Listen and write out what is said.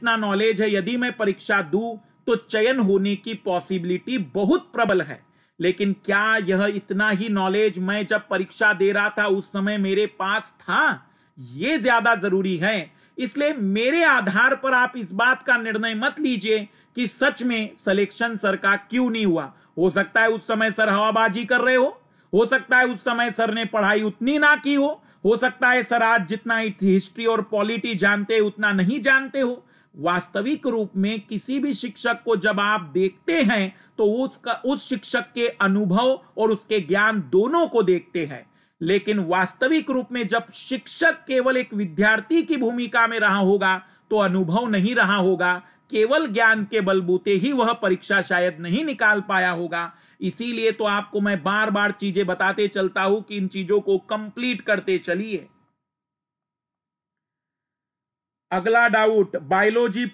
इतना नॉलेज है यदि मैं परीक्षा दू तो चयन होने की पॉसिबिलिटी बहुत प्रबल है लेकिन क्या यह इतना ही नॉलेज मैं जब परीक्षा दे रहा था उस समय मेरे पास था यह ज्यादा जरूरी है इसलिए मेरे आधार पर आप इस बात का निर्णय मत लीजिए कि सच में सिलेक्शन सर का क्यों नहीं हुआ हो सकता है उस समय सर हवाबाजी कर रहे हो हो सकता है उस समय सर ने पढ़ाई उतनी ना की हो हो सकता है सर आज जितना हिस्ट्री और पॉलिटी जानते उतना नहीं जानते हो वास्तविक रूप में किसी भी शिक्षक को जब आप देखते हैं तो उसका उस शिक्षक के अनुभव और उसके ज्ञान दोनों को देखते हैं लेकिन वास्तविक रूप में जब शिक्षक केवल एक विद्यार्थी की भूमिका में रहा होगा तो अनुभव नहीं रहा होगा केवल ज्ञान के बलबूते ही वह परीक्षा शायद नहीं निकाल पाया होगा इसीलिए तो आपको मैं बार बार चीजें बताते चलता हूं कि इन चीजों को कंप्लीट करते चलिए अगला डाउट बायोलॉजी